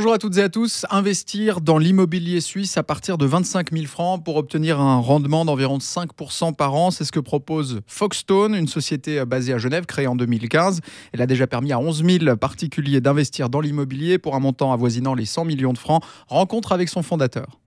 Bonjour à toutes et à tous. Investir dans l'immobilier suisse à partir de 25 000 francs pour obtenir un rendement d'environ 5 par an, c'est ce que propose Foxstone, une société euh, basée à Genève créée en 2015. Elle a déjà permis à 11 000 particuliers d'investir dans l'immobilier pour un montant avoisinant les 100 millions de francs. Rencontre avec son fondateur.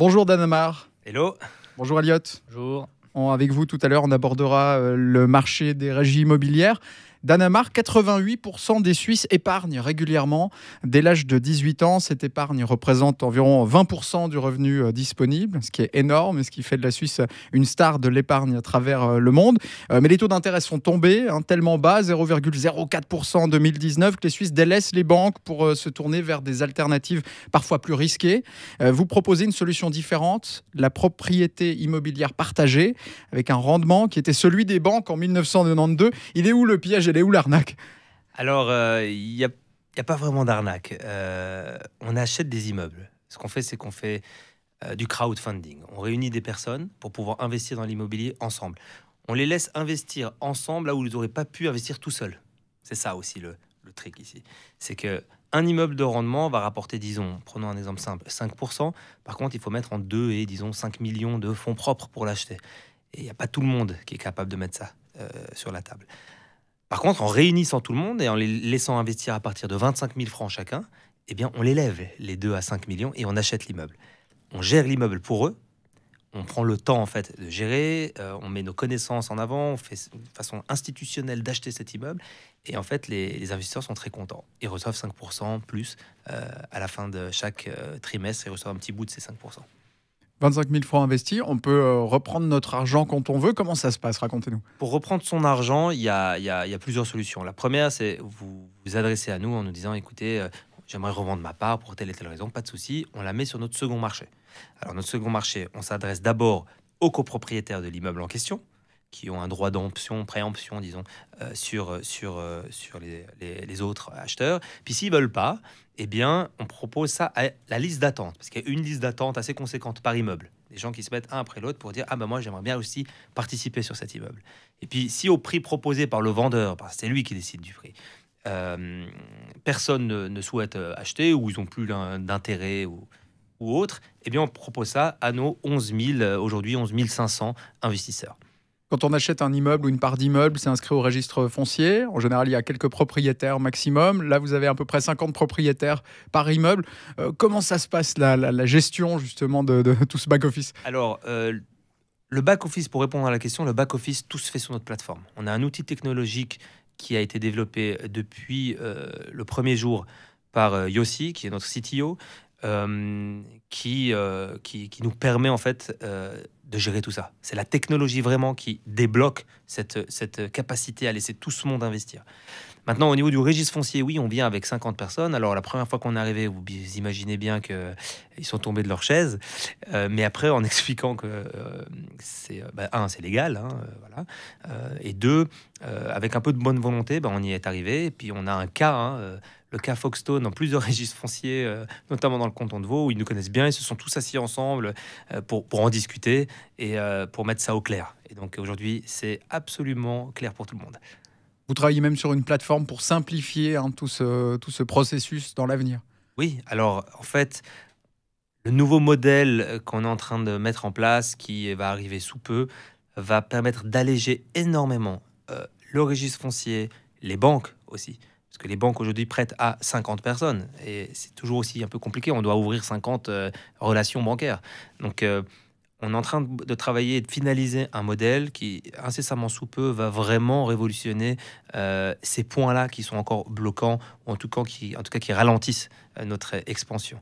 Bonjour Danemar. Hello. Bonjour Elliot. Bonjour. avec vous tout à l'heure, on abordera euh, le marché des régies immobilières. Danemark, 88% des Suisses épargnent régulièrement. Dès l'âge de 18 ans, cette épargne représente environ 20% du revenu euh, disponible, ce qui est énorme et ce qui fait de la Suisse une star de l'épargne à travers euh, le monde. Euh, mais les taux d'intérêt sont tombés, hein, tellement bas, 0,04% en 2019, que les Suisses délaissent les banques pour se tourner vers des alternatives parfois plus risquées. Vous proposez une solution différente, la propriété immobilière partagée, avec un rendement qui était celui des banques en 1992. Il est où le piège où l'arnaque Alors, euh, il n'y a, pas vraiment d'arnaque. Euh, on achète des immeubles. Ce qu'on fait, c'est qu'on fait euh, du crowdfunding. On réunit des personnes pour pouvoir investir dans l'immobilier ensemble. On les laisse investir ensemble là où ils n'auraient pas pu investir tout seuls. C'est ça aussi le, trick ici. C'est que un immeuble de rendement va rapporter, disons, prenons un exemple simple, 5%. Par contre, il faut mettre en deux, et, disons, 5 millions de fonds propres pour l'acheter. Et il n'y a pas tout le monde qui est capable de mettre ça sur la table. Par contre, en réunissant tout le monde et en les laissant investir à partir de 25 000 francs chacun, eh bien, on les lève, les 2 à 5 millions, et on achète l'immeuble. On gère l'immeuble pour eux, on prend le temps en fait de gérer, euh, on met nos connaissances en avant, on fait une façon institutionnelle d'acheter cet immeuble, et en fait les, investisseurs sont très contents. Ils reçoivent 5% plus euh, à la fin de chaque euh, trimestre, ils reçoivent un petit bout de ces 5%. 25 000 francs investis, on peut euh, reprendre notre argent quand on veut. Comment ça se passe Racontez-nous. Pour reprendre son argent, il y, a, plusieurs solutions. La première, c'est vous vous adressez à nous en nous disant, écoutez, euh, j'aimerais revendre ma part pour telle et telle raison, pas de souci, on la met sur notre second marché. Alors notre second marché, on s'adresse d'abord aux copropriétaires de l'immeuble en question qui ont un droit d'emption, préemption, disons, euh, sur, euh, sur, euh, sur les, les, autres acheteurs. Puis s'ils veulent pas, eh bien, on propose ça à la liste d'attente, parce qu'il y a une liste d'attente assez conséquente par immeuble. Des gens qui se mettent un après l'autre pour dire Ah ben moi j'aimerais bien aussi participer sur cet immeuble. Et puis si au prix proposé par le vendeur, parce que c'est lui qui décide du prix, personne ne, souhaite acheter ou ils n'ont plus d'intérêt ou, ou autre, eh bien on propose ça à nos 11 000, aujourd'hui 11 500 investisseurs. Quand on achète un immeuble ou une part d'immeuble, c'est inscrit au registre foncier. En général, il y a quelques propriétaires maximum. Là, vous avez à peu près 50 propriétaires par immeuble. Euh, comment ça se passe, la, gestion justement de, tout ce back-office Alors, euh, le back-office, pour répondre à la question, le back-office, tout se fait sur notre plateforme. On a un outil technologique qui a été développé depuis euh, le premier jour par Yossi, qui est notre CTO, euh, qui, euh, qui, qui, nous permet en fait euh, de gérer tout ça. C'est la technologie vraiment qui débloque cette, cette capacité à laisser tout ce monde investir. Maintenant, au niveau du registre foncier, oui, on vient avec 50 personnes. Alors, la première fois qu'on est arrivé, vous imaginez bien qu'ils sont tombés de leur chaise. mais après, en expliquant que, c'est, bah, un, c'est légal, hein, voilà. et deux, avec un peu de bonne volonté, bah, on y est arrivé. Et puis, on a un cas hein, le cas Foxstone dans plusieurs registres fonciers, euh, notamment dans le canton de Vaud, où ils nous connaissent bien. Ils se sont tous assis ensemble euh, pour, en discuter et euh, pour mettre ça au clair. Et donc aujourd'hui, c'est absolument clair pour tout le monde. Vous travaillez même sur une plateforme pour simplifier hein, tout, ce, tout ce processus dans l'avenir. Oui, alors en fait, le nouveau modèle qu'on est en train de mettre en place, qui va arriver sous peu, va permettre d'alléger énormément le registre foncier, les banques aussi que les banques aujourd'hui prêtent à 50 personnes. Et c'est toujours aussi un peu compliqué. On doit ouvrir 50 euh, relations bancaires. Donc, euh, on est en train de, travailler et de finaliser un modèle qui, incessamment sous peu, va vraiment révolutionner euh, ces points-là qui sont encore bloquants, ou en tout cas qui ralentissent notre expansion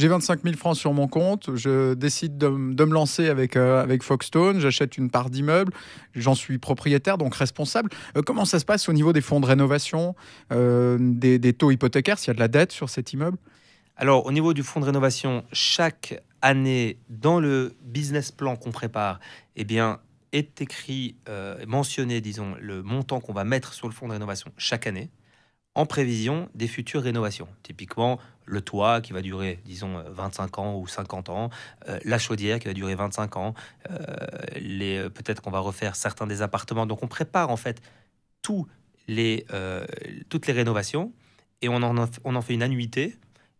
j'ai 25 000 francs sur mon compte, je décide de, me lancer avec, euh, Foxtone, avec Foxstone, j'achète une part d'immeuble, j'en suis propriétaire, donc responsable. Euh, comment ça se passe au niveau des fonds de rénovation, euh, des, des, taux hypothécaires, s'il y a de la dette sur cet immeuble Alors, au niveau du fonds de rénovation, chaque année, dans le business plan qu'on prépare, eh bien, est écrit, mentionné, disons, le montant qu'on va mettre sur le fonds de rénovation chaque année en prévision des futures rénovations. Typiquement, le toit qui va durer, disons, 25 euh, ans ou 50 ans, euh, la chaudière qui va durer 25 ans, euh, peut-être qu'on va refaire certains des appartements. Donc on prépare en fait les, toutes les rénovations et on en, on en fait une annuité.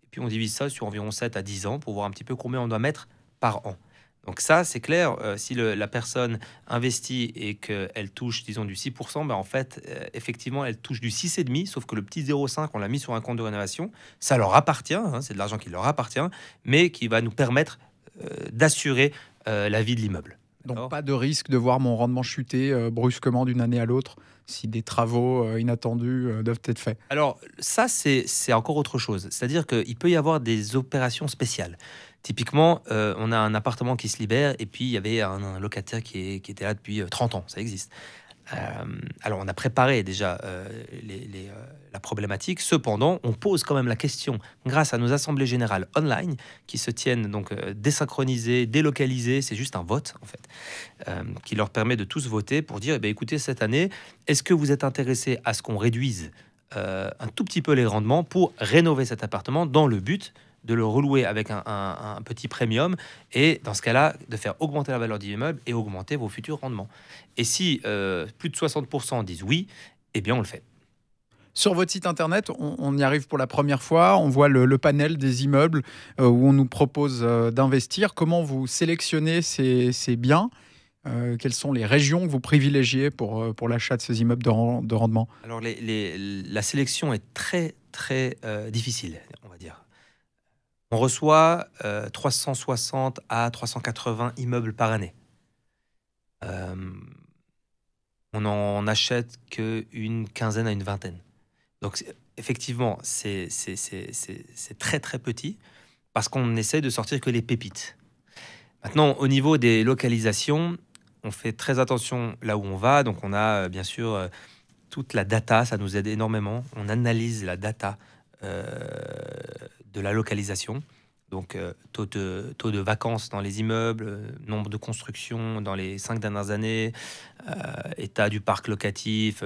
Et puis on divise ça sur environ 7 à 10 ans pour voir un petit peu combien on doit mettre par an. Donc ça, c'est clair, euh, si la personne investit et qu'elle touche, disons, du 6%, ben en fait, euh, effectivement, elle touche du 6,5%, sauf que le petit 0,5, on l'a mis sur un compte de rénovation, ça leur appartient, hein, c'est de l'argent qui leur appartient, mais qui va nous permettre euh, d'assurer la vie de l'immeuble. Donc pas de risque de voir mon rendement chuter brusquement d'une année à l'autre si des travaux inattendus doivent être faits. Alors ça, c'est encore autre chose. C'est-à-dire qu'il peut y avoir des opérations spéciales. Typiquement, euh, on a un appartement qui se libère et puis il y avait un, locataire qui, était là depuis 30 euh, ans, ça existe. Euh, alors on a préparé déjà la problématique, cependant on pose quand même la question grâce à nos assemblées générales online qui se tiennent donc désynchronisées, délocalisées, c'est juste un vote en fait, qui leur permet de tous voter pour dire eh ben, écoutez cette année, est-ce que vous êtes intéressé à ce qu'on réduise un tout petit peu les rendements pour rénover cet appartement dans le but de le relouer avec un, petit premium et dans ce cas-là, de faire augmenter la valeur de l'immeuble et augmenter vos futurs rendements. Et si euh, plus de 60% disent oui, eh bien on le fait. Sur votre site internet, on, y arrive pour la première fois. On voit le, panel des immeubles euh, où on nous propose euh, d'investir. Comment vous sélectionnez ces, biens quelles sont les régions que vous privilégiez pour, pour l'achat de ces immeubles de, rendement Alors, la sélection est très, très difficile. On reçoit 360 euh, à 380 immeubles par année. Euh, on n'en achète qu'une quinzaine à une vingtaine. Donc effectivement, c'est très très petit parce qu'on essaie de sortir que les pépites. Maintenant, au niveau des localisations, on fait très attention là où on va. Donc on a euh, bien sûr toute la data, ça nous aide énormément. On analyse la data de la localisation. Donc, euh, taux, de, taux de vacances dans les immeubles, euh, nombre de constructions dans les cinq dernières années, euh, état du parc locatif,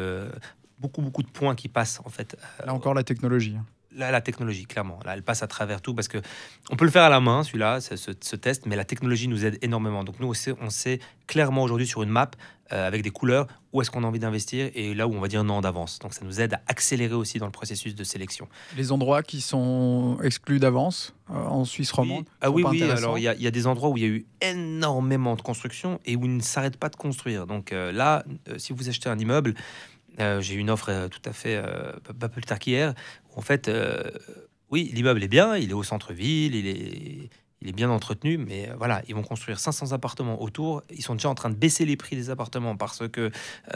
beaucoup, beaucoup de points qui passent en fait. Là encore, la technologie. Hein. Là, la technologie, clairement, elle passe à travers tout parce que on peut le faire à la main, celui-là, ce, ce, test, mais la technologie nous aide énormément. Donc nous, aussi, on sait clairement aujourd'hui sur une map euh, avec des couleurs où est-ce qu'on a envie d'investir et là où on va dire non d'avance. Donc ça nous aide à accélérer aussi dans le processus de sélection. Les endroits qui sont exclus d'avance euh, en Suisse romande Ah oui, oui. Alors il y, a des endroits où il y a eu énormément de construction et où ils ne s'arrête pas de construire. Donc euh, là, si vous achetez un immeuble euh, j'ai eu une offre euh, tout à fait euh, pas plus tard qu'hier. En fait, oui, l'immeuble est bien, il est au centre-ville, il est, il est bien entretenu, mais voilà, ils vont construire 500 appartements autour. Ils sont déjà en train de baisser les prix des appartements parce que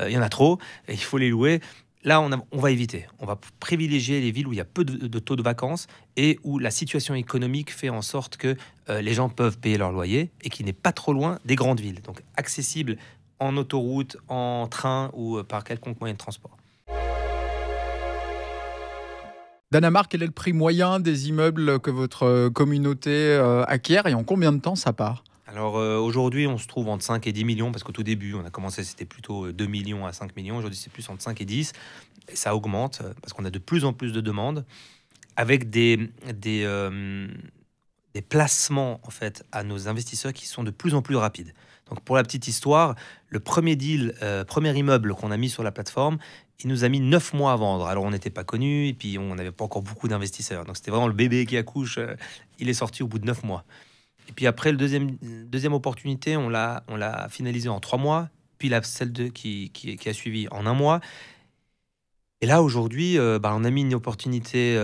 il y en a trop et il faut les louer. Là, on, on, va éviter. On va privilégier les villes où il y a peu de, de taux de vacances et où la situation économique fait en sorte que les gens peuvent payer leur loyer et qui n'est pas trop loin des grandes villes. Donc accessible en autoroute, en train ou euh, par quelconque moyen de transport. Danemark, quel est le prix moyen des immeubles que votre euh, communauté euh, acquiert et en combien de temps ça part alors aujourd'hui, on se trouve entre 5 et 10 millions, parce qu'au tout début, on a commencé, c'était plutôt 2 millions à 5 millions. Aujourd'hui, c'est plus entre 5 et 10. Et ça augmente, parce qu'on a de plus en plus de demandes, avec des, des, des placements en fait, à nos investisseurs qui sont de plus en plus rapides pour la petite histoire, le premier deal, euh, premier immeuble qu'on a mis sur la plateforme, il nous a mis neuf mois à vendre. Alors on n'était pas connu et puis on n'avait pas encore beaucoup d'investisseurs. Donc c'était vraiment le bébé qui accouche. Euh, il est sorti au bout de neuf mois. Et puis après, le deuxième, opportunité, on l'a, on finalisé en trois mois. Puis la, celle qui, a suivi en un mois. Et là, aujourd'hui, euh, bah, on a mis une opportunité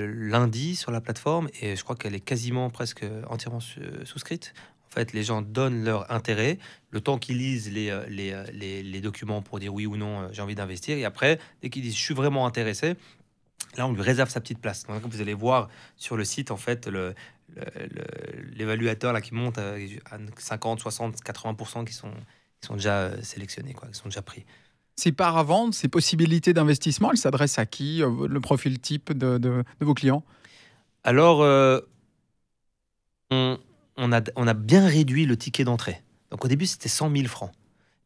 lundi sur la plateforme et je crois qu'elle est quasiment presque entièrement souscrite. En fait, les gens donnent leur intérêt, le temps qu'ils lisent les, euh, euh, les, les, documents pour dire oui ou non, euh, j'ai envie d'investir. Et après, dès qu'ils disent je suis vraiment intéressé, là, on lui réserve sa petite place. Donc, vous allez voir sur le site, en fait, le, l'évaluateur là qui monte à 50, 60, 80% qui sont, qui sont déjà sélectionnés, quoi, qui sont déjà pris. Ces parts à vendre, ces possibilités d'investissement, elles s'adressent à qui Le profil type de, de, vos clients Alors, on, on a, on a bien réduit le ticket d'entrée. Donc au début, c'était 100 000 francs.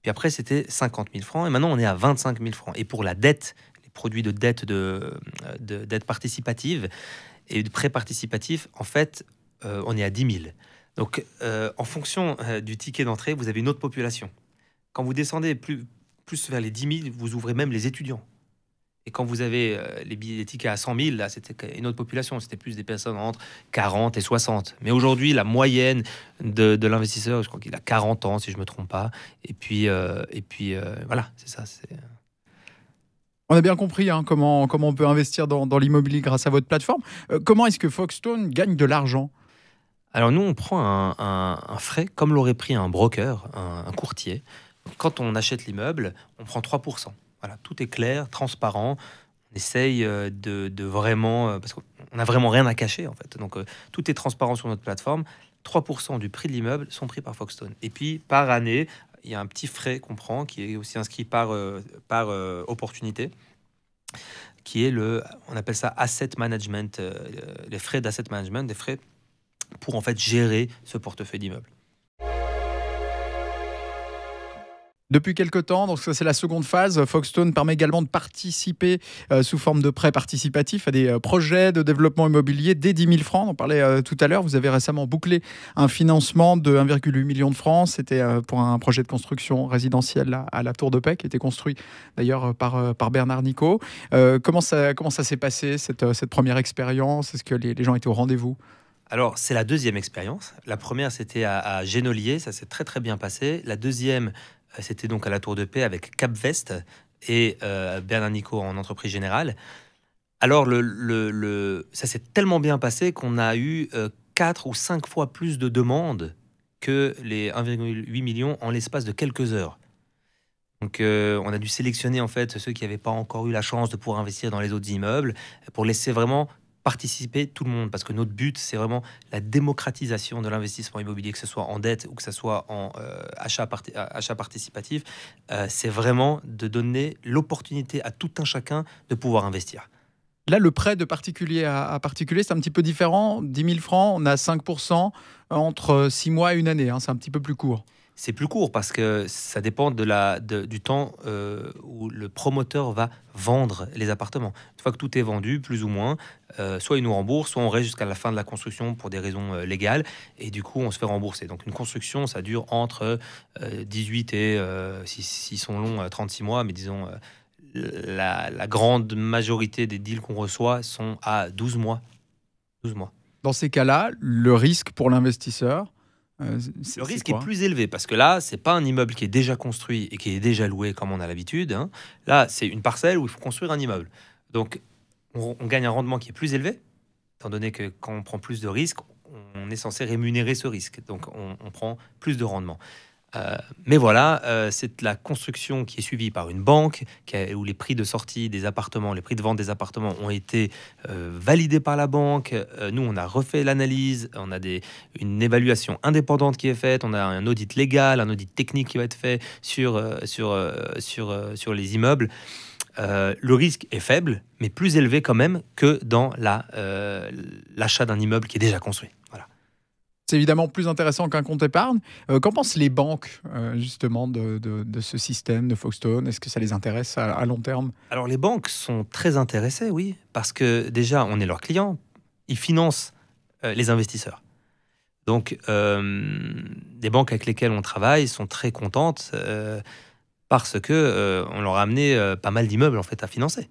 Puis après, c'était 50 000 francs. Et maintenant, on est à 25 000 francs. Et pour la dette, les produits de dette, de, dette participative et de prêt participatif, en fait, euh, on est à 10 000. Donc euh, en fonction euh, du ticket d'entrée, vous avez une autre population. Quand vous descendez plus, plus vers les 10 000, vous ouvrez même les étudiants. Et quand vous avez euh, les billets, les à 100 000, là, c'était une autre population. C'était plus des personnes entre 40 et 60. Mais aujourd'hui, la moyenne de, l'investisseur, je crois qu'il a 40 ans, si je ne me trompe pas. Et puis, euh, et puis euh, voilà, c'est ça. On a bien compris hein, comment, comment on peut investir dans, l'immobilier grâce à votre plateforme. comment est-ce que Foxstone gagne de l'argent Alors, nous, on prend un, frais comme l'aurait pris un broker, un courtier. Quand on achète l'immeuble, on prend 3 tout est clair, transparent. On essaye euh, de, vraiment, euh, parce qu'on n'a vraiment rien à cacher en fait. Donc euh, tout est transparent sur notre plateforme. 3% du prix de l'immeuble sont pris par Foxtone. Et puis par année, il y a un petit frais qu'on prend qui est aussi inscrit par, par opportunité qui est le, on appelle ça asset management, les frais d'asset management, des frais pour en fait gérer ce portefeuille d'immeubles. Depuis quelques temps, donc ça c'est la seconde phase, Foxstone permet également de participer euh, sous forme de prêts participatif à des euh, projets de développement immobilier dès 10 000 francs. On en parlait euh, tout à l'heure, vous avez récemment bouclé un financement de 1,8 million de francs. C'était pour un projet de construction résidentielle à, la Tour de Paix qui était construit d'ailleurs par, par Bernard Nico. comment ça, comment ça s'est passé cette, cette première expérience Est-ce que les, gens étaient au rendez-vous alors, c'est la deuxième expérience. La première, c'était à, à, Génolier, ça s'est très très bien passé. La deuxième, c'était donc à la Tour de Paix avec Capvest et euh, Bernard Nico en entreprise générale. Alors, ça s'est tellement bien passé qu'on a eu euh, quatre ou cinq fois plus de demandes que les 1,8 millions en l'espace de quelques heures. Donc, euh, on a dû sélectionner en fait ceux qui n'avaient pas encore eu la chance de pouvoir investir dans les autres immeubles pour laisser vraiment participer tout le monde, parce que notre but, c'est vraiment la démocratisation de l'investissement immobilier, que ce soit en dette ou que ce soit en euh, achat, participatif, euh, c'est vraiment de donner l'opportunité à tout un chacun de pouvoir investir. Là, le prêt de particulier à, particulier, c'est un petit peu différent. 10 000 francs, on a 5% entre 6 mois et une année, hein. c'est un petit peu plus court c'est plus court parce que ça dépend de la, du temps euh, où le promoteur va vendre les appartements. Une fois que tout est vendu, plus ou moins, euh, soit il nous rembourse, soit on reste jusqu'à la fin de la construction pour des raisons euh, légales, et du coup on se fait rembourser. Donc une construction, ça dure entre 18 et, s'ils sont longs, 36 mois, mais disons... La, grande majorité des deals qu'on reçoit sont à 12 mois. 12 mois. Dans ces cas-là, le risque pour l'investisseur, euh, le risque est, plus élevé parce que là, c'est pas un immeuble qui est déjà construit et qui est déjà loué comme on a l'habitude. Hein. Là, c'est une parcelle où il faut construire un immeuble. Donc, on, gagne un rendement qui est plus élevé, étant donné que quand on prend plus de risques, on est censé rémunérer ce risque. Donc, on, on prend plus de rendement. Euh, mais voilà, euh, c'est la construction qui est suivie par une banque, qui où les prix de sortie des appartements, les prix de vente des appartements ont été euh, validés par la banque. nous, on a refait l'analyse, on a des, une évaluation indépendante qui est faite, on a un audit légal, un audit technique qui va être fait sur, sur, sur, sur les immeubles. le risque est faible, mais plus élevé quand même que dans l'achat d'un immeuble qui est déjà construit. C'est évidemment plus intéressant qu'un compte épargne. Euh, qu'en pensent les banques, euh, justement, de, ce système de Foxstone Est-ce que ça les intéresse à, long terme Alors, les banques sont très intéressées, oui, parce que déjà, on est leurs clients. Ils financent euh, les investisseurs. Donc, des banques avec lesquelles on travaille sont très contentes parce que on leur a amené pas mal d'immeubles en fait à financer.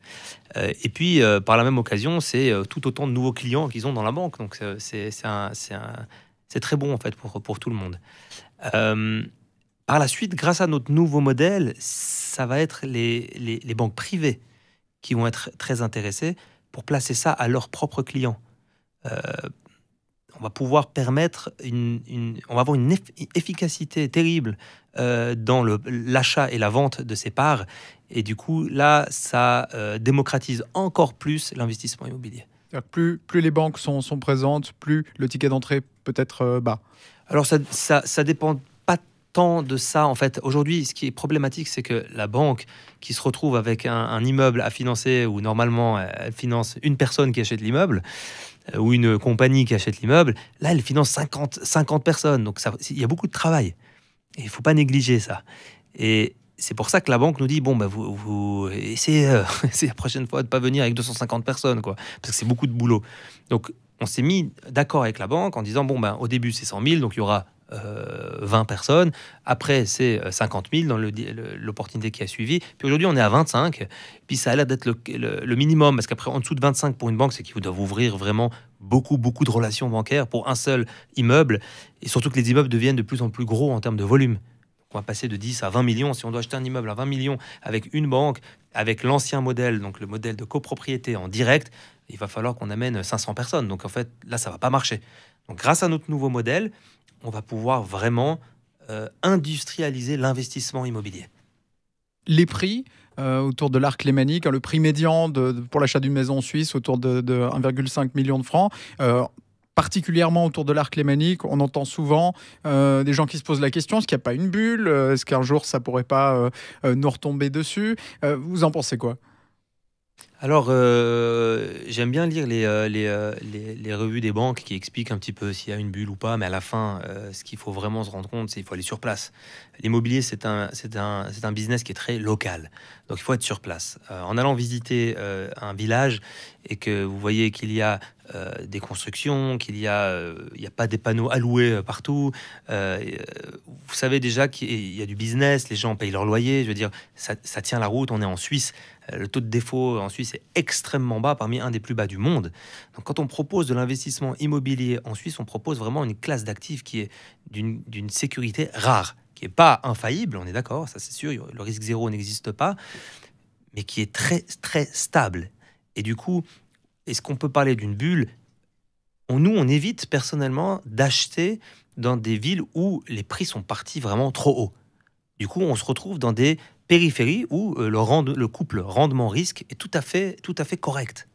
et puis par la même occasion, c'est tout autant de nouveaux clients qu'ils ont dans la banque. Donc c'est un, c'est très bon en fait pour, tout le monde. Euh, par la suite, grâce à notre nouveau modèle, ça va être les, banques privées qui vont être très intéressées pour placer ça à leurs propres clients. Euh, on va pouvoir permettre une, on va avoir une efficacité terrible euh, dans l'achat et la vente de ces parts. Et du coup, là, ça démocratise encore plus l'investissement immobilier. Plus, les banques sont, présentes, plus le ticket d'entrée peut être euh, bas. Alors ça, dépend pas tant de ça. En fait, aujourd'hui, ce qui est problématique, c'est que la banque qui se retrouve avec un, immeuble à financer, ou normalement elle finance une personne qui achète l'immeuble, euh, ou une compagnie qui achète l'immeuble, là, elle finance 50, personnes. Donc, il y a beaucoup de travail. il faut pas négliger ça. Et c'est pour ça que la banque nous dit bon, bah, vous, vous essayez, euh, la prochaine fois de pas venir avec 250 personnes, quoi, parce que c'est beaucoup de boulot. Donc, on s'est mis d'accord avec la banque en disant bon, bah, au début, c'est 100 000, donc il y aura 20 euh, personnes. Après, c'est 50 euh, 000 dans l'opportunité qui a suivi. Puis aujourd'hui, on est à 25. Puis ça a l'air d'être le, le, minimum, parce qu'après, en dessous de 25 pour une banque, c'est qu'ils doivent ouvrir vraiment beaucoup, beaucoup de relations bancaires pour un seul immeuble. Et surtout que les immeubles deviennent de plus en plus gros en termes de volume on va passer de 10 à 20 millions. Si on doit acheter un immeuble à 20 millions avec une banque, avec l'ancien modèle, donc le modèle de copropriété en direct, il va falloir qu'on amène 500 personnes. Donc en fait, là, ça va pas marcher. Donc grâce à notre nouveau modèle, on va pouvoir vraiment euh, industrialiser l'investissement immobilier. Les prix euh, autour de l'arc lémanique, hein, le prix médian de, pour l'achat d'une maison en Suisse autour de, 1,5 million de francs. Euh, particulièrement autour de l'arc lémanique. On entend souvent euh, des gens qui se posent la question est-ce qu'il n'y a pas une bulle euh, Est-ce qu'un jour ça pourrait pas euh, nous retomber dessus Vous en pensez quoi alors, j'aime bien lire les, les, revues des banques qui expliquent un petit peu s'il y a une bulle ou pas, mais à la fin, ce qu'il faut vraiment se rendre compte, c'est qu'il faut aller sur place. L'immobilier, c'est un, un, un business qui est très local, donc il faut être sur place. en allant visiter un village et que vous voyez qu'il y a euh, des constructions, qu'il n'y a, euh, a pas des panneaux alloués euh, partout. vous savez déjà qu'il y a du business, les gens payent leur loyer. Je veux dire, ça, tient la route. On est en Suisse. Le taux de défaut en Suisse est extrêmement bas, parmi un des plus bas du monde. Donc, quand on propose de l'investissement immobilier en Suisse, on propose vraiment une classe d'actifs qui est d'une sécurité rare, qui n'est pas infaillible, on est d'accord, ça c'est sûr, le risque zéro n'existe pas, mais qui est très, très stable. Et du coup, est-ce qu'on peut parler d'une bulle on, Nous, on évite personnellement d'acheter dans des villes où les prix sont partis vraiment trop haut. Du coup, on se retrouve dans des périphéries où euh, le, le couple rendement-risque est tout à fait, tout à fait correct.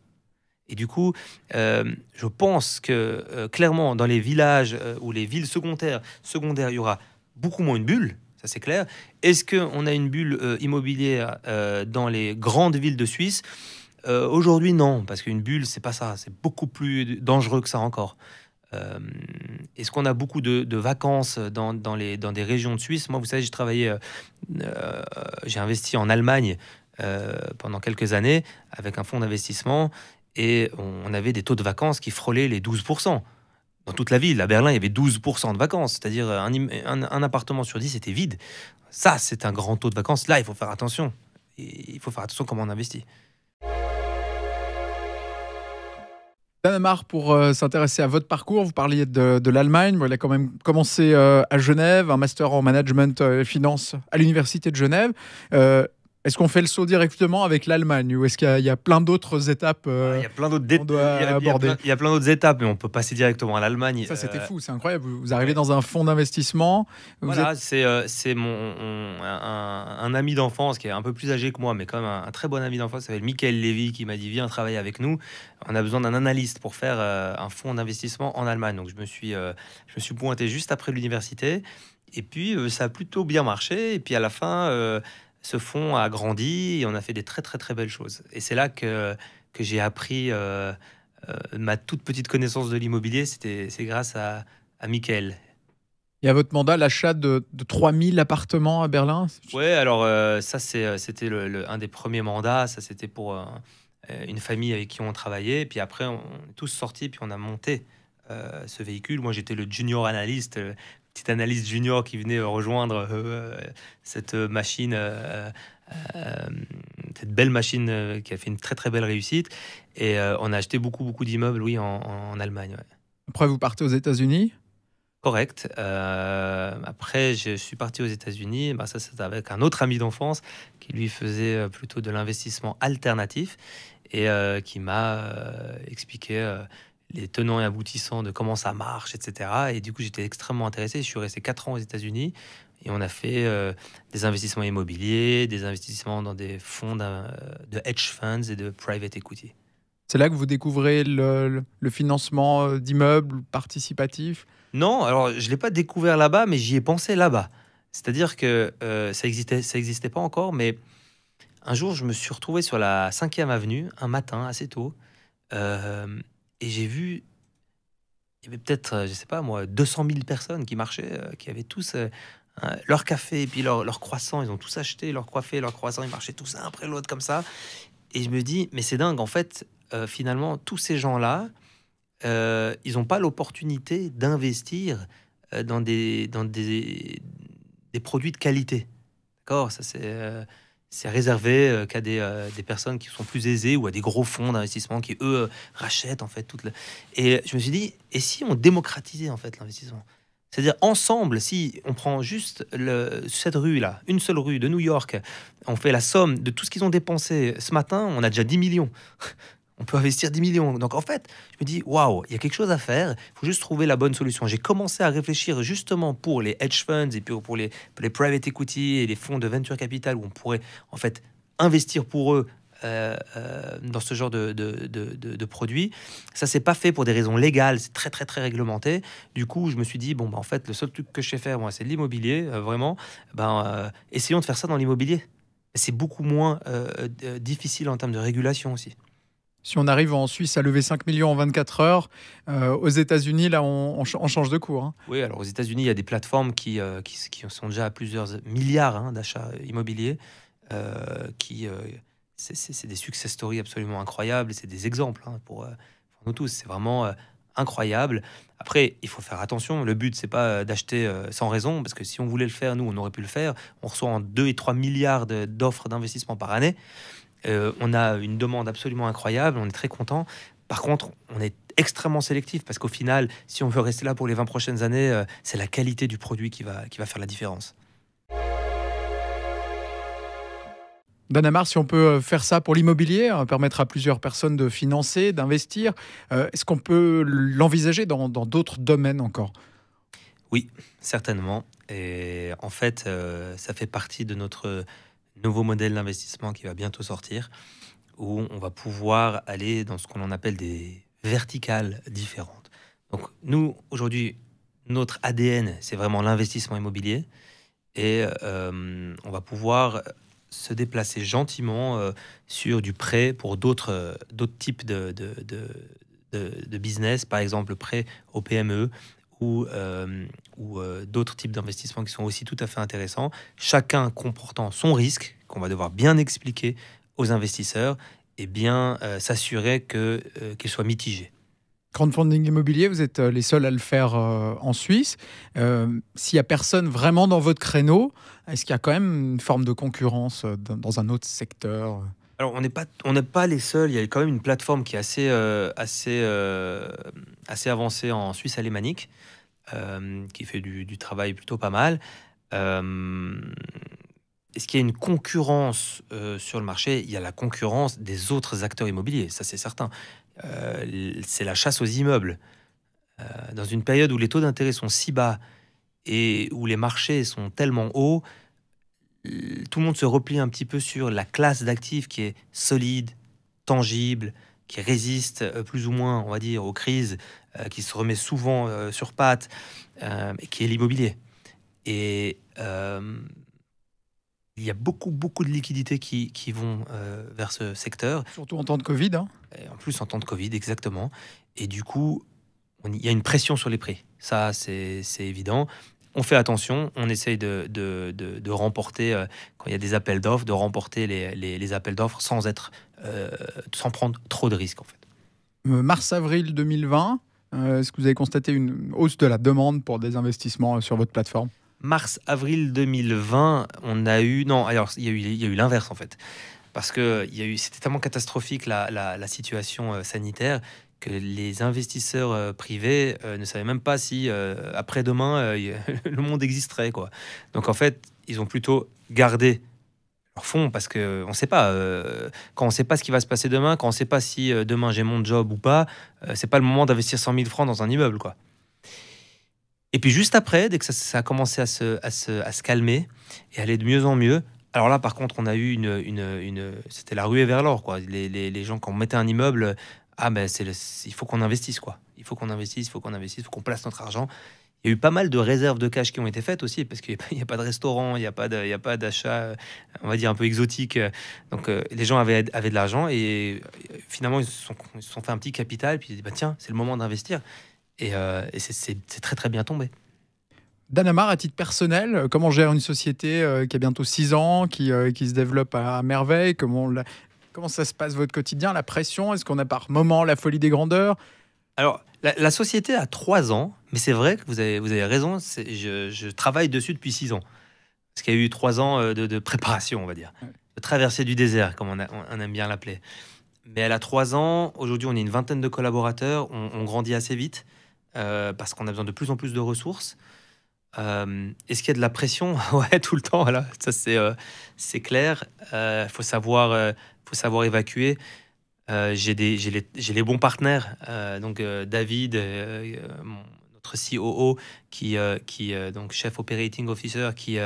Et du coup, euh, je pense que euh, clairement, dans les villages ou les villes secondaires, secondaires, il y aura beaucoup moins une bulle, ça c'est clair. Est-ce qu'on a une bulle immobilière dans les grandes villes de Suisse euh, aujourd'hui, non, parce qu'une bulle, c'est pas ça. C'est beaucoup plus dangereux que ça encore. Est-ce euh, qu'on a beaucoup de, vacances dans, les, dans des régions de Suisse Moi, vous savez, j'ai travaillé, euh, j'ai investi en Allemagne pendant quelques années avec un fonds d'investissement et on avait des taux de vacances qui frôlaient les 12%. Dans toute la ville, à Berlin, il y avait 12% de vacances, c'est-à-dire un, appartement sur 10 était vide. Ça, c'est un grand taux de vacances. Là, il faut faire attention. Il faut faire attention comment on investit. Danemark pour euh, s'intéresser à votre parcours. Vous parliez de, l'Allemagne. Vous il quand même commencé euh, à Genève, un master en management euh, et finances finance à l'université de Genève. Est-ce qu'on fait le saut directement avec l'Allemagne ou est-ce qu'il y, a plein d'autres étapes Il y a plein d'autres Il y a plein d'autres étapes, mais on peut passer directement à l'Allemagne. Ça, c'était euh, fou, c'est incroyable. Vous arrivez dans un fonds d'investissement. Voilà, euh, c'est mon un, ami d'enfance qui est un peu plus âgé que moi, mais quand même un, très bon ami d'enfance, ça s'appelle Michael Levy, qui m'a dit viens travailler avec nous. On a besoin d'un analyste pour faire euh, un fonds d'investissement en Allemagne. Donc je me suis, je me suis pointé juste après l'université. Et puis, ça a plutôt bien marché. Et puis, à la fin, ce fonds a grandi et on a fait des très très très belles choses. Et c'est là que, que j'ai appris euh, euh, ma toute petite connaissance de l'immobilier, c'est grâce à, à Michael. Et à votre mandat, l'achat de, 3000 appartements à Berlin Oui, alors euh, ça c'était un des premiers mandats, ça c'était pour une famille avec qui on travaillait, puis après on, est tous sortis, puis on a monté ce véhicule. Moi, j'étais le junior analyste, petite analyste junior qui venait euh, rejoindre euh, euh, cette machine, cette belle machine qui a fait une très très belle réussite. Et on a acheté beaucoup beaucoup d'immeubles, oui, en, Allemagne. Après, vous partez aux États-Unis Correct. après, je suis parti aux États-Unis. Bah, ça, c'est avec un autre ami d'enfance qui lui faisait plutôt de l'investissement alternatif et qui m'a expliqué les tenants et aboutissants de comment ça marche, etc. Et du coup, j'étais extrêmement intéressé. Je suis resté quatre ans aux États-Unis et on a fait euh, des investissements immobiliers, des investissements dans des fonds euh, de hedge funds et de private equity. C'est là que vous découvrez le, financement euh, d'immeubles participatifs Non, alors je ne l'ai pas découvert là-bas, mais j'y ai pensé là-bas. C'est-à-dire que ça n'existait ça pas encore, mais un jour, je me suis retrouvé sur la 5e avenue, un matin, assez tôt. Et j'ai vu, il y avait peut-être, euh, je sais pas moi, 200 000 personnes qui marchaient, euh, qui avaient tous euh, leur café et puis leur, croissant. Ils ont tous acheté leur café, leur croissant. Ils marchaient tous un après l'autre comme ça. Et je me dis, mais c'est dingue. En fait, finalement, tous ces gens-là, ils n'ont pas l'opportunité d'investir dans des, des, des produits de qualité. D'accord Ça, c'est c'est réservé euh, qu'à euh, des, personnes qui sont plus aisées ou à des gros fonds d'investissement qui, eux, euh, rachètent en fait toute la... Et je me suis dit, et si on démocratisait en fait l'investissement c'est-à-dire ensemble, si on prend juste cette rue-là, une seule rue de New York, on fait la somme de tout ce qu'ils ont dépensé ce matin, on a déjà 10 millions on peut investir 10 millions. Donc en fait, je me dis, waouh, il y a quelque chose à faire, il faut juste trouver la bonne solution. J'ai commencé à réfléchir justement pour les hedge funds et puis pour les, pour les private equity et les fonds de venture capital où on pourrait en fait investir pour eux euh, euh, dans ce genre de, de, de, produits. Ça, c'est pas fait pour des raisons légales, c'est très, très, très réglementé. Du coup, je me suis dit, bon, bah, en fait, le seul truc que je sais faire, moi, c'est l'immobilier, euh, vraiment. Ben, essayons de faire ça dans l'immobilier. C'est beaucoup moins difficile en termes de régulation aussi. Si on arrive en Suisse à lever 5 millions en 24 heures, euh, aux États-Unis, là, on, change de cours. Hein. Oui, alors aux États-Unis, il y a des plateformes qui, euh, sont déjà à plusieurs milliards hein, d'achats immobiliers. Euh, qui, c'est des success stories absolument incroyables. C'est des exemples hein, pour, nous tous. C'est vraiment incroyable. Après, il faut faire attention. Le but, c'est pas d'acheter sans raison, parce que si on voulait le faire, nous, on aurait pu le faire. On reçoit en 2 et 3 milliards d'offres d'investissement par année. Euh, on a une demande absolument incroyable, on est très content. Par contre, on est extrêmement sélectif parce qu'au final, si on veut rester là pour les 20 prochaines années, euh, c'est la qualité du produit qui va, qui va faire la différence. Danamar, si on peut euh, faire ça pour l'immobilier, hein, permettre à plusieurs personnes de financer, d'investir, est-ce qu'on peut l'envisager dans d'autres domaines encore Oui, certainement. Et en fait, ça fait partie de notre nouveau modèle d'investissement qui va bientôt sortir, où on va pouvoir aller dans ce qu'on appelle des verticales différentes. Donc nous, aujourd'hui, notre ADN, c'est vraiment l'investissement immobilier, et euh, on va pouvoir se déplacer gentiment euh, sur du prêt pour d'autres euh, types de de, business, par exemple prêt aux PME, ou, euh, ou euh, d'autres types d'investissements qui sont aussi tout à fait intéressants, chacun comportant son risque, qu'on va devoir bien expliquer aux investisseurs et bien euh, s'assurer qu'il soit mitigé. Crowdfunding immobilier, vous êtes les seuls à le faire en Suisse. S'il n'y a personne vraiment dans votre créneau, est-ce qu'il y a quand même une forme de concurrence dans un autre secteur alors on n'est pas, les seuls. Il y a quand même une plateforme qui est assez, euh, assez, euh, assez avancée en Suisse alémanique, euh, qui fait du, du, travail plutôt pas mal. Est-ce qu'il y a une concurrence sur le marché Il y a la concurrence des autres acteurs immobiliers, ça c'est certain. c'est la chasse aux immeubles. dans une période où les taux d'intérêt sont si bas et où les marchés sont tellement hauts, tout le monde se replie un petit peu sur la classe d'actifs qui est solide, tangible, qui résiste euh, plus ou moins, on va dire, aux crises, euh, qui se remet souvent euh, sur pattes, qui est l'immobilier. Et il y a beaucoup, beaucoup de liquidités qui, vont vers ce secteur. Surtout en temps de Covid. Hein. en plus, en temps de Covid, exactement. Et du coup, il y a une pression sur les prix. Ça, c'est évident on fait attention, on essaye de, remporter, euh, quand il y a des appels d'offres, de remporter les, appels d'offres sans, être, euh, sans prendre trop de risques. En fait. Euh, mars-avril 2020, est-ce que vous avez constaté une hausse de la demande pour des investissements sur votre plateforme Mars-avril 2020, on a eu... Non, alors il y a eu, l'inverse en fait. Parce que c'était tellement catastrophique la, la situation sanitaire que les investisseurs euh, privés euh, ne savaient même pas si euh, après-demain le monde existerait. Quoi. Donc en fait, ils ont plutôt gardé leur fonds parce que ne sait pas. quand on ne sait pas ce qui va se passer demain, quand on ne sait pas si demain j'ai mon job ou pas, c'est pas le moment d'investir 100 000 francs dans un immeuble. Quoi. Et puis juste après, dès que ça, a commencé à se, à, se, à calmer et aller de mieux en mieux, alors là par contre on a eu une... c'était la ruée vers l'or. Quoi. Les, les, gens, quand on mettait un immeuble, ah ben c'est il faut qu'on investisse quoi. Il faut qu'on investisse, il faut qu'on investisse, faut qu'on place notre argent. Il y a eu pas mal de réserves de cash qui ont été faites aussi, parce qu'il n'y a, a, pas de restaurant, il n'y a pas d'achat, euh, on va dire, un peu exotique. Donc euh, les gens avaient, de l'argent et euh, finalement, ils se sont, fait un petit capital, puis ils disent, bah, tiens, c'est le moment d'investir. Et, c'est très très bien tombé. Danamar, à titre personnel, comment gère une société qui a bientôt six ans, qui, se développe à merveille Comment Comment ça se passe votre quotidien La pression Est-ce qu'on a par moment la folie des grandeurs Alors, la, société a trois ans, mais c'est vrai que vous avez, vous avez raison, je, travaille dessus depuis six ans. Parce qu'il y a eu trois ans euh, de, préparation, on va dire. traverser traversée du désert, comme on, aime bien l'appeler. Mais elle a trois ans. Aujourd'hui, on est une vingtaine de collaborateurs. On, grandit assez vite euh, parce qu'on a besoin de plus en plus de ressources. Est-ce qu'il y a de la pression Ouais, tout le temps. Voilà, ça c'est euh, clair. Il euh, faut savoir euh, faut savoir évacuer. J'ai les, les, bons partenaires. donc David, notre COO, qui qui donc chef operating officer, qui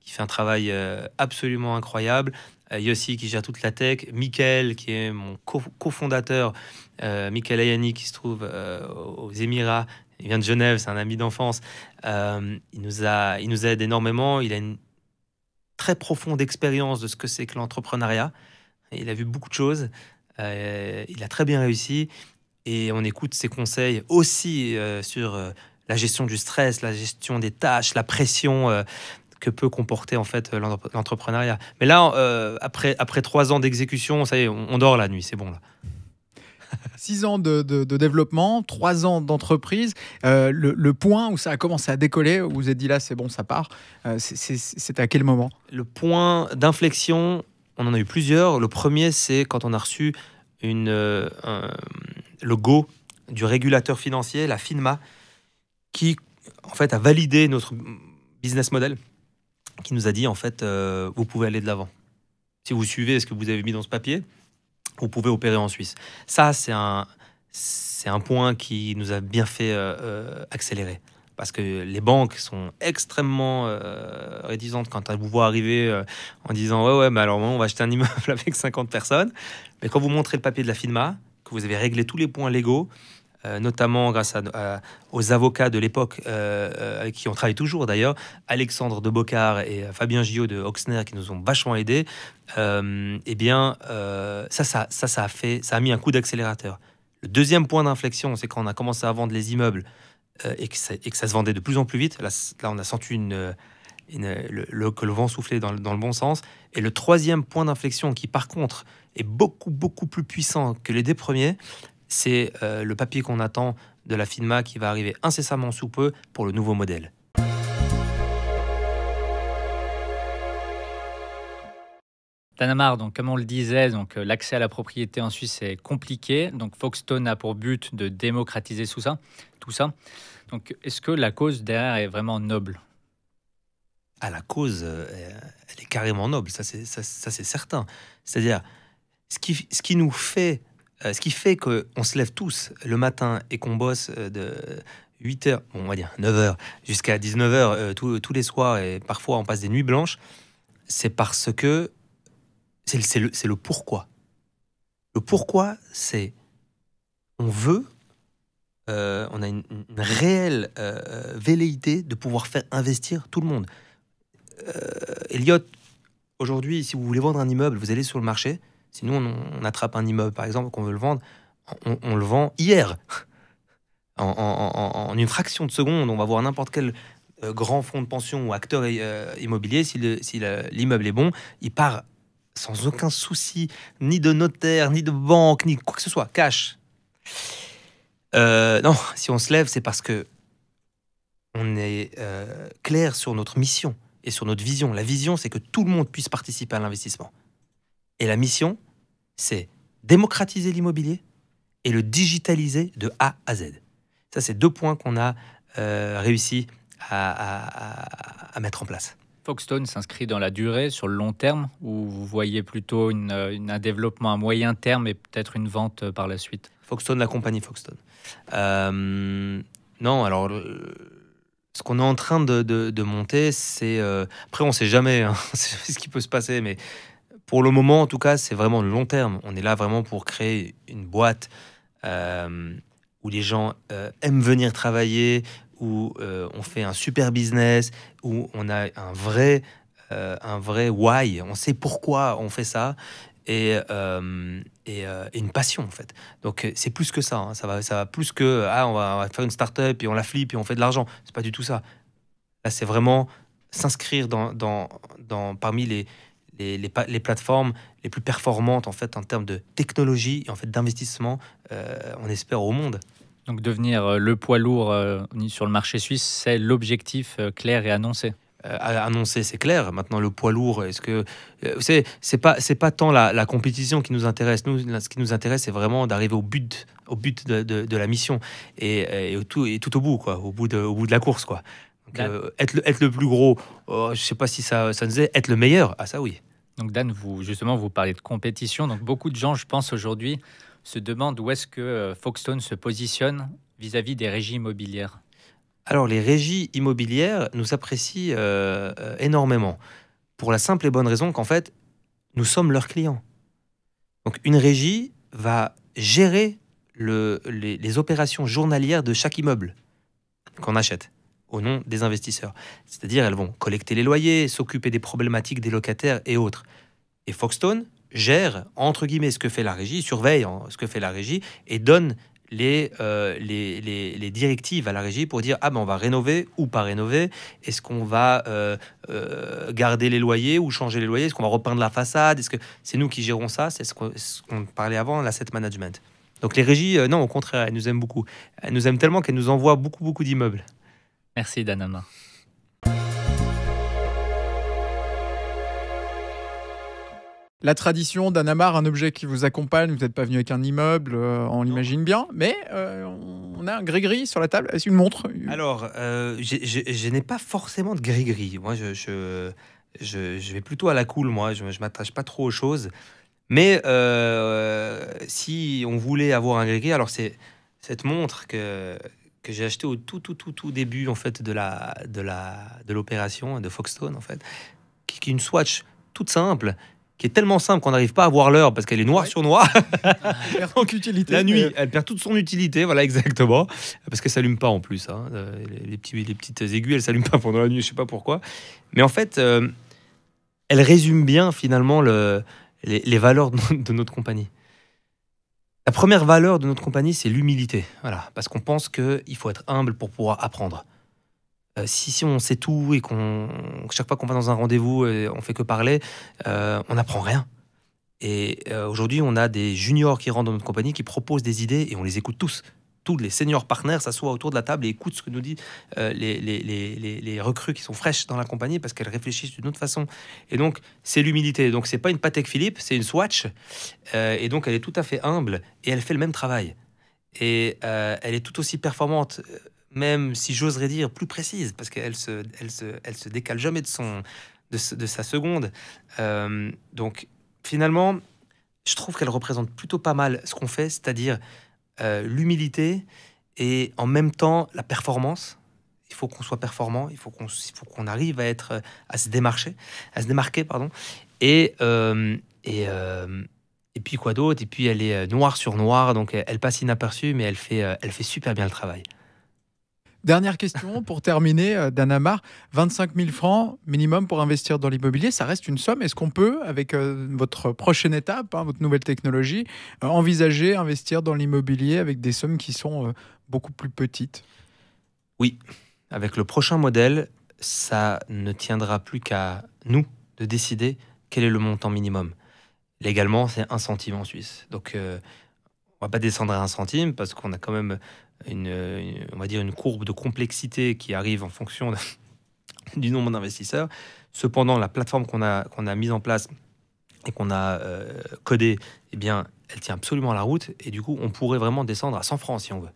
qui fait un travail absolument incroyable. Yossi qui gère toute la tech, Michael qui est mon cofondateur, co euh, Michael Ayani qui se trouve aux Émirats il vient de Genève, c'est un ami d'enfance. Euh, il, nous il nous aide énormément. Il a une très profonde expérience de ce que c'est que l'entrepreneuriat. Il a vu beaucoup de choses. Euh, il a très bien réussi. Et on écoute ses conseils aussi euh, sur la gestion du stress, la gestion des tâches, la pression que peut comporter en fait l'entrepreneuriat. Mais là, après, après trois ans d'exécution, ça on, on dort la nuit, c'est bon là. Six ans de, développement, trois ans d'entreprise. Euh, le, point où ça a commencé à décoller, où vous avez dit là, c'est bon, ça part, euh, c'est à quel moment Le point d'inflexion, on en a eu plusieurs. Le premier, c'est quand on a reçu euh, le go du régulateur financier, la FINMA, qui en fait a validé notre business model, qui nous a dit en fait, euh, vous pouvez aller de l'avant. Si vous suivez ce que vous avez mis dans ce papier, vous pouvez opérer en Suisse. Ça, c'est un, c'est un point qui nous a bien fait euh, euh, accélérer. Parce que les banques sont extrêmement euh, réticentes quand elles vous voient arriver en disant Ouais, ouais, mais alors on va acheter un immeuble avec 50 personnes. Mais quand vous montrez le papier de la FINMA, que vous avez réglé tous les points légaux, euh, notamment grâce aux avocats de l'époque, euh, euh, qui ont travaillé toujours d'ailleurs, Alexandre de Bocard et Fabien Gillot de Oxner, qui nous ont vachement aidés, eh bien, ça, ça, ça, a fait, ça a mis un coup d'accélérateur. Le deuxième point d'inflexion, c'est quand on a commencé à vendre les immeubles et que, ça, se vendait de plus en plus vite. Là, on a senti une, que le vent soufflait dans, dans le bon sens. Et le troisième point d'inflexion, qui par contre est beaucoup, beaucoup plus puissant que les deux premiers, c'est euh, le papier qu'on attend de la FINMA qui va arriver incessamment sous peu pour le nouveau modèle. Tanamar, donc comme on le disait, donc euh, l'accès à la propriété en Suisse est compliqué. Donc Foxton a pour but de démocratiser tout ça. Tout ça. Donc est-ce que la cause derrière est vraiment noble À ah, la cause, euh, elle est carrément noble, ça c'est certain. C'est-à-dire, ce qui nous fait euh, ce qui fait qu'on se lève tous le matin et qu'on bosse euh, de 8h, bon, on va dire 9h, jusqu'à 19h euh, tous les soirs et parfois on passe des nuits blanches, c'est parce que c'est le, pourquoi. Le pourquoi, c'est on veut, on a une, réelle velléité de pouvoir faire investir tout le monde. Elliot, aujourd'hui, si vous voulez vendre un immeuble, vous allez sur le marché, si nous, on, attrape un immeuble, par exemple, qu'on veut le vendre, on, le vend hier. en, une fraction de seconde, on va voir n'importe quel euh, grand fonds de pension ou acteur euh, immobilier, si l'immeuble est bon, il part sans aucun souci, ni de notaire, ni de banque, ni quoi que ce soit, cash. Euh, non, si on se lève, c'est parce que on est clair sur notre mission et sur notre vision. La vision, c'est que tout le monde puisse participer à l'investissement. Et la mission, c'est démocratiser l'immobilier et le digitaliser de A à Z. Ça, c'est deux points qu'on a euh, réussi à, mettre en place. Foxstone s'inscrit dans la durée, sur le long terme, ou vous voyez plutôt euh, un développement à moyen terme et peut-être une vente euh, par la suite Foxstone, la compagnie Foxstone. non, alors ce qu'on est en train de, monter, c'est... après, on ne sait jamais hein, ce qui peut se passer, mais pour le moment, en tout cas, c'est vraiment le long terme. On est là vraiment pour créer une boîte euh, où les gens euh, aiment venir travailler, où euh, on fait un super business, où on a un vrai, un vrai why. On sait pourquoi on fait ça. Et, et, une passion en fait. Donc c'est plus que ça. Hein. Ça, va, ça va plus que ah on va, faire une start-up et on la flippe et on fait de l'argent. C'est pas du tout ça. Là c'est vraiment s'inscrire dans, dans, dans, parmi les, les, plateformes les plus performantes en fait en termes de technologie et en fait d'investissement, euh, on espère au monde. Donc devenir euh, le poids lourd euh, sur le marché suisse, c'est l'objectif clair et annoncé. annoncé, c'est clair. Maintenant, le poids lourd, est-ce que c'est c'est pas c'est pas tant la, compétition qui nous intéresse. Nous, ce qui nous intéresse, c'est vraiment d'arriver au but au but de, la mission et, et, tout, tout au bout quoi, au bout de, au bout de la course quoi être, le, être, le, plus gros, oh, je ne sais pas si ça, ça nous est. Être le meilleur, ah ça oui. Donc Dan, vous, justement, vous parlez de compétition. Donc beaucoup de gens, je pense, aujourd'hui se demandent où est-ce que euh, Foxstone se positionne vis-à-vis des régies immobilières. Alors les régies immobilières nous apprécient euh, euh, énormément. Pour la simple et bonne raison qu'en fait, nous sommes leurs clients. Donc une régie va gérer le, les opérations journalières de chaque immeuble qu'on achète au nom des investisseurs. C'est-à-dire, elles vont collecter les loyers, s'occuper des problématiques des locataires et autres. Et Foxstone gère, entre guillemets, ce que fait la régie, surveille hein, ce que fait la régie et donne euh, les, directives à la régie pour dire ah ben on va rénover ou pas rénover, est-ce qu'on va euh, euh, garder les loyers ou changer les loyers, est-ce qu'on va repeindre la façade, est-ce que c'est nous qui gérons ça, c'est ce qu'on parlait avant, l'asset management. Donc les régies, non au contraire, elles nous aiment beaucoup, elles nous aiment tellement qu'elles nous envoient beaucoup beaucoup d'immeubles. Merci Danama. La tradition d'anamar un objet qui vous accompagne, vous n'êtes pas venu avec un immeuble, euh, on l'imagine bien, mais euh, on a un gris-gris sur la table, est-ce une montre Alors, euh, je, n'ai pas forcément de gris-gris. Moi, je, je, vais plutôt à la cool, moi, je ne m'attache pas trop aux choses. Mais si on voulait avoir un gris-gris, alors c'est cette montre que, que j'ai acheté au tout, tout, tout, tout début en fait de la de la de l'opération de Foxstone en fait, qui, est une Swatch toute simple, qui est tellement simple qu'on n'arrive pas à voir l'heure parce qu'elle est noire sur noir. Elle perd toute La nuit, elle perd toute son utilité, voilà exactement, parce qu'elle s'allume pas en plus. Hein. Euh, les, petits, les petites aiguilles, elles s'allument pas pendant la nuit, je sais pas pourquoi. Mais en fait, euh, elle résume bien finalement le, les valeurs de notre compagnie. La première valeur de notre compagnie, c'est l'humilité. Voilà, parce qu'on pense qu'il faut être humble pour pouvoir apprendre. Euh, si, si, on sait tout et qu'on chaque fois qu'on va dans un rendez-vous, on fait que parler, euh, on n'apprend rien. Et euh, aujourd'hui, on a des juniors qui rentrent dans notre compagnie, qui proposent des idées et on les écoute tous tous les seniors partenaires s'assoient autour de la table et écoutent ce que nous disent euh, les, recrues qui sont fraîches dans la compagnie parce qu'elles réfléchissent d'une autre façon. Et donc, c'est l'humilité. Donc, c'est pas une Patek Philippe, c'est une Swatch. Euh, et donc, elle est tout à fait humble et elle fait le même travail. Et euh, elle est tout aussi performante, même si j'oserais dire plus précise, parce qu'elle se, elle se, décale jamais de, son, de sa seconde. donc, finalement, je trouve qu'elle représente plutôt pas mal ce qu'on fait, c'est-à-dire euh, l'humilité et en même temps la performance. Il faut qu'on soit performant, il faut qu'on arrive à être euh, à se démarcher, à se démarquer pardon. Et euh, et, et puis quoi d'autre Et puis elle est noire sur noire, donc elle, passe inaperçue, mais elle fait elle fait super bien le travail. Dernière question pour terminer, euh, Danamar. 25 000 francs minimum pour investir dans l'immobilier, ça reste une somme. Est-ce qu'on peut, avec euh, votre prochaine étape, hein, votre nouvelle technologie, euh, envisager investir dans l'immobilier avec des sommes qui sont beaucoup plus petites Oui, avec le prochain modèle, ça ne tiendra plus qu'à nous de décider quel est le montant minimum. Légalement, c'est un centime en Suisse. Donc, on va pas descendre à un centime parce qu'on a quand même une, on va dire une courbe de complexité qui arrive en fonction du nombre d'investisseurs. Cependant, la plateforme qu'on a, qu'on a mise en place et qu'on a euh, codée, eh bien, elle tient absolument la route. Et du coup, on pourrait vraiment descendre à 100 francs si on veut.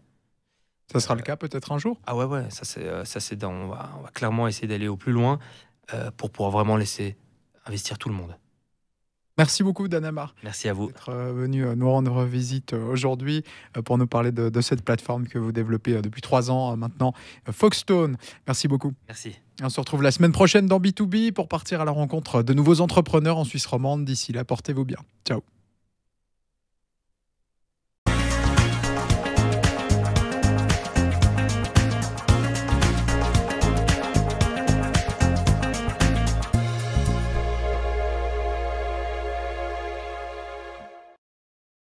Ça sera le cas peut-être un jour Ah ouais, ouais, c'est, ça c'est euh, on, va, clairement essayer d'aller au plus loin euh, pour pouvoir vraiment laisser investir tout le monde. Merci beaucoup, Danamar. Merci à vous. D'être euh, venu euh, nous rendre visite euh, aujourd'hui pour nous parler de, cette plateforme que vous développez depuis trois ans maintenant, Foxstone. Merci beaucoup. Merci. On se retrouve la semaine prochaine dans B2B pour partir à la rencontre de nouveaux entrepreneurs en Suisse romande. D'ici là, portez-vous bien. Ciao.